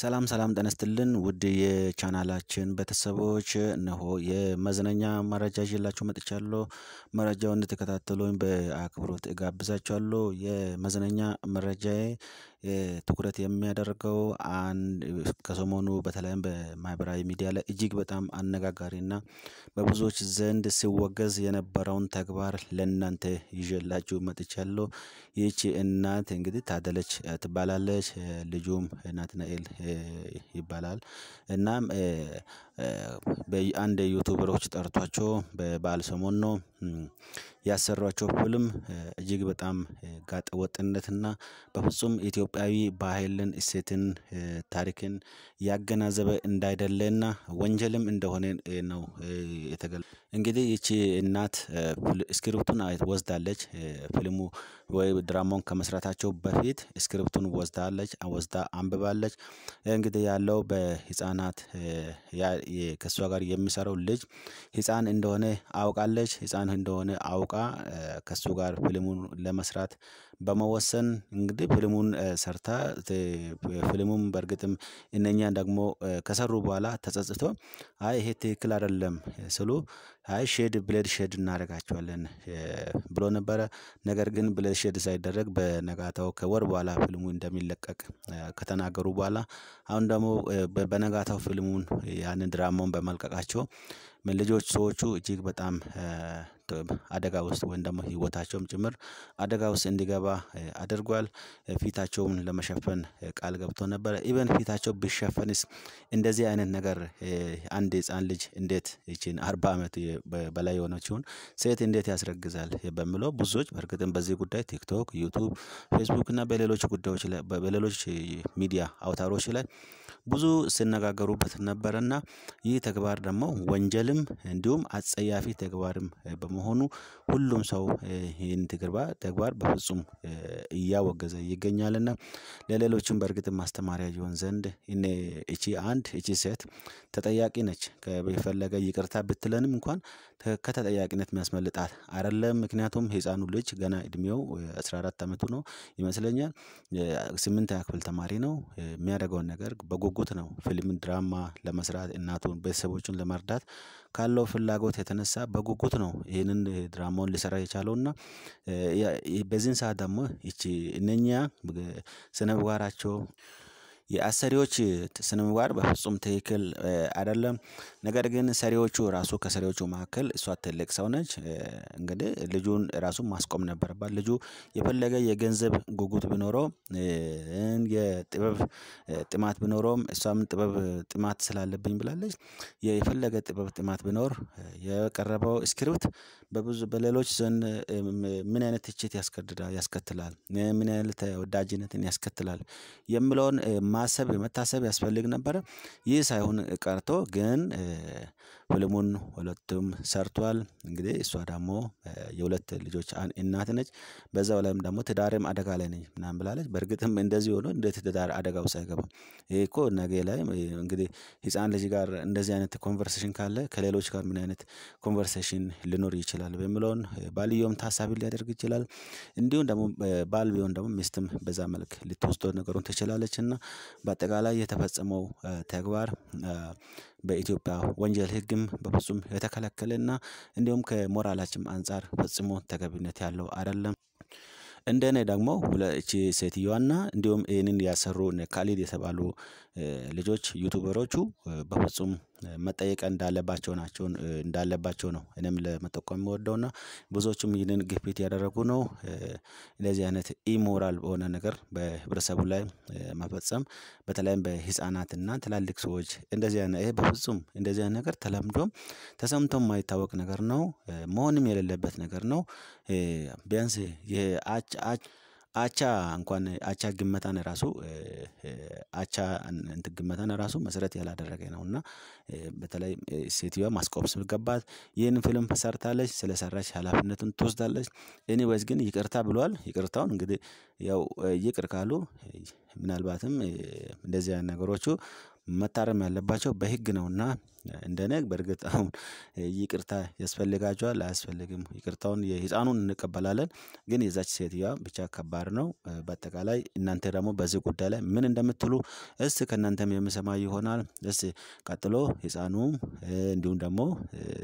ሰላም ሰላም ጠነስትልን ውድ የቻናላችን ቤተሰቦች፣ እነሆ የመዝናኛ መረጃ ይዤላችሁ መጥቻለሁ። መረጃው እንድትከታተሉኝ በአክብሮት እጋብዛችኋለሁ። የመዝናኛ መረጃዬ ትኩረት የሚያደርገው አንድ ከሰሞኑ በተለይም በማህበራዊ ሚዲያ ላይ እጅግ በጣም አነጋጋሪና በብዙዎች ዘንድ ሲወገዝ የነበረውን ተግባር ለእናንተ ይዤላችሁ መጥቻለሁ። ይህቺ እናት እንግዲህ ታደለች ትባላለች ልጁም ናትናኤል ይባላል። እናም በአንድ ዩቱበሮች ጠርቷቸው በበዓል ሰሞን ነው ያሰሯቸው ፊልም እጅግ በጣም ጋጠ ወጥነትና በፍጹም ኢትዮጵያዊ ባህልን፣ እሴትን፣ ታሪክን ያገናዘበ እንዳይደለና ወንጀልም እንደሆነ ነው የተገለ እንግዲህ ይቺ እናት ስክሪፕቱን ወስዳለች። ፊልሙ ወይ ድራማውን ከመስራታቸው በፊት ስክሪፕቱን ወስዳለች፣ ወስዳ አንብባለች። እንግዲህ ያለው በህፃናት ከእሷ ጋር የሚሰራው ልጅ ህፃን እንደሆነ አውቃለች። ህፃን ፈተናህ እንደሆነ አውቃ ከሱ ጋር ፊልሙን ለመስራት በመወሰን እንግዲህ ፊልሙን ሰርታ ፊልሙም በእርግጥም እነኛን ደግሞ ከሰሩ በኋላ ተጸጽቶ አይ ይሄ ትክክል አይደለም ስሉ አይ ሼድ ብሌድ ሼድ እናደርጋቸዋለን ብሎ ነበረ። ነገር ግን ብሌድ ሼድ ሳይደረግ በነጋታው ከወር በኋላ ፊልሙ እንደሚለቀቅ ከተናገሩ በኋላ አሁን ደግሞ በነጋታው ፊልሙን ያንን ድራማውን በመልቀቃቸው ልጆች ሰዎቹ እጅግ በጣም አደጋ ውስጥ ወይም ደግሞ ህይወታቸውም ጭምር አደጋ ውስጥ እንዲገባ አድርጓል። ፊታቸውም ለመሸፈን ቃል ገብቶ ነበረ። ኢቨን ፊታቸው ቢሸፈንስ እንደዚህ አይነት ነገር አንድ ህፃን ልጅ እንዴት ይችን አርባ ዓመት በላይ የሆነችውን ሴት እንዴት ያስረግዛል በሚለው ብዙዎች በእርግጥም በዚህ ጉዳይ ቲክቶክ፣ ዩቱብ፣ ፌስቡክ እና በሌሎች ጉዳዮች ላይ በሌሎች ሚዲያ አውታሮች ላይ ብዙ ሲነጋገሩበት ነበረና ይህ ተግባር ደግሞ ወንጀልም እንዲሁም አጸያፊ ተግባርም በመሆኑ መሆኑ ሁሉም ሰው ይህን ተግባር በፍጹም እያወገዘ ይገኛልና ለሌሎችም በእርግጥ ማስተማሪያ ይሆን ዘንድ እቺ አንድ እቺ ሴት ተጠያቂ ነች የፈለገ ይቅርታ ብትለንም እንኳን ከተጠያቂነት የሚያስመልጣት አይደለም። ምክንያቱም ህፃኑ ልጅ ገና እድሜው 14 አራት አመቱ ነው ይመስለኛል ስምንተኛ ክፍል ተማሪ ነው የሚያደርገውን ነገር በጉጉት ነው ፊልም ድራማ ለመስራት እናቱን ቤተሰቦቹን ለመርዳት ካለው ፍላጎት የተነሳ በጉጉት ነው ይሄን ይህንን ድራማውን ሊሰራ የቻለው እና በዚህን ሰዓት ደግሞ እነኛ ስነ ምግባራቸው የአሰሪዎች ስነ ምግባር በፍጹም ትክክል አይደለም። ነገር ግን ሰሪዎቹ ራሱ ከሰሪዎቹ መካከል እሷ ትልቅ ሰው ነች። እንግዲህ ልጁን ራሱ ማስቆም ነበረባት። ልጁ የፈለገ የገንዘብ ጉጉት ቢኖረው የጥበብ ጥማት ቢኖረውም እሷም ጥበብ ጥማት ስላለብኝ ብላለች። የፈለገ ጥበብ ጥማት ቢኖር የቀረበው ስክሪፕት በብዙ በሌሎች ዘንድ ምን አይነት ትችት ያስከትላል፣ ምን አይነት ተወዳጅነትን ያስከትላል የሚለውን ማሰብ መታሰብ ያስፈልግ ነበረ። ይህ ሳይሆን ቀርቶ ግን ህልሙን ሁለቱም ሰርቷል። እንግዲህ እሷ ደግሞ የሁለት ልጆች እናት ነች። በዛው ላይም ደግሞ ትዳሬም አደጋ ላይ ነኝ ምናምን ብላለች። በእርግጥም እንደዚህ ሆኖ እንደ ትዳር አደጋ ውስጥ አይገባም። ይሄ እኮ ነገ ላይ እንግዲህ ህፃን ልጅ ጋር እንደዚህ አይነት ኮንቨርሴሽን ካለ ከሌሎች ጋር ምን አይነት ኮንቨርሴሽን ሊኖር ይችላል በሚለውን ባልየውም ታሳቢ ሊያደርግ ይችላል። እንዲሁም ደግሞ ባል ቢሆን ደግሞ ሚስትም በዛ መልክ ልትወስደው ነገሩን ትችላለች። እና በአጠቃላይ የተፈጸመው ተግባር በኢትዮጵያ ወንጀል ህግም በፍጹም የተከለከለና እንዲሁም ከሞራላችም አንጻር ፈጽሞ ተገቢነት ያለው አይደለም። እንደ እንደኔ ደግሞ ሁለቺ ሴትዮዋና እንዲሁም ይህንን ያሰሩ ካሊድ የተባሉ ልጆች ዩቱበሮቹ በፍጹም መጠየቅ እንዳለባቸው ናቸው እንዳለባቸው ነው እኔም ለመጠቆም ና ብዙዎቹም ይህንን ግፊት ያደረጉ ነው። እንደዚህ አይነት ኢሞራል በሆነ ነገር በህብረተሰቡ ላይ መፈጸም በተለይም በህፃናትና ትላልቅ ሰዎች እንደዚህ አይነት ይሄ በፍጹም እንደዚህ አይነት ነገር ተለምዶም ተሰምቶም የማይታወቅ ነገር ነው። መሆንም የሌለበት ነገር ነው። ቢያንስ የአጭ አጭ አቻ እንኳን አቻ ግመታን ራሱ አቻ እንትን ግመታን ራሱ መሰረት ያላደረገ ነው እና በተለይ ሴትዮዋ ማስቆም ስለገባት ይህን ፊልም ሰርታለች፣ ስለሰራች ኃላፊነቱን ትወስዳለች። ኤኒዌይስ ግን ይቅርታ ብሏል። ይቅርታውን እንግዲህ ያው ይቅር ካሉ ምናልባትም እንደዚህ ነገሮቹ መታረም ያለባቸው በህግ ነውና ነግ በእርግጥ አሁን ይቅርታ ያስፈልጋቸዋል አያስፈልግም ይቅርታውን የህፃኑን እንቀበላለን ግን የዛች ሴትየዋ ብቻ ከባድ ነው። በአጠቃላይ እናንተ ደግሞ በዚህ ጉዳይ ላይ ምን እንደምትሉ እስ ከእናንተም የምሰማ ይሆናል። እስ ቀጥሎ ህፃኑም እንዲሁም ደግሞ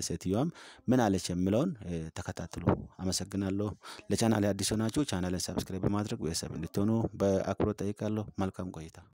ሴትየዋም ምን አለች የሚለውን ተከታትሉ አመሰግናለሁ። ለቻናል አዲስ የሆናችሁ ቻናልን ሰብስክራይብ በማድረግ ቤተሰብ እንድትሆኑ በአክብሮት ጠይቃለሁ። መልካም ቆይታ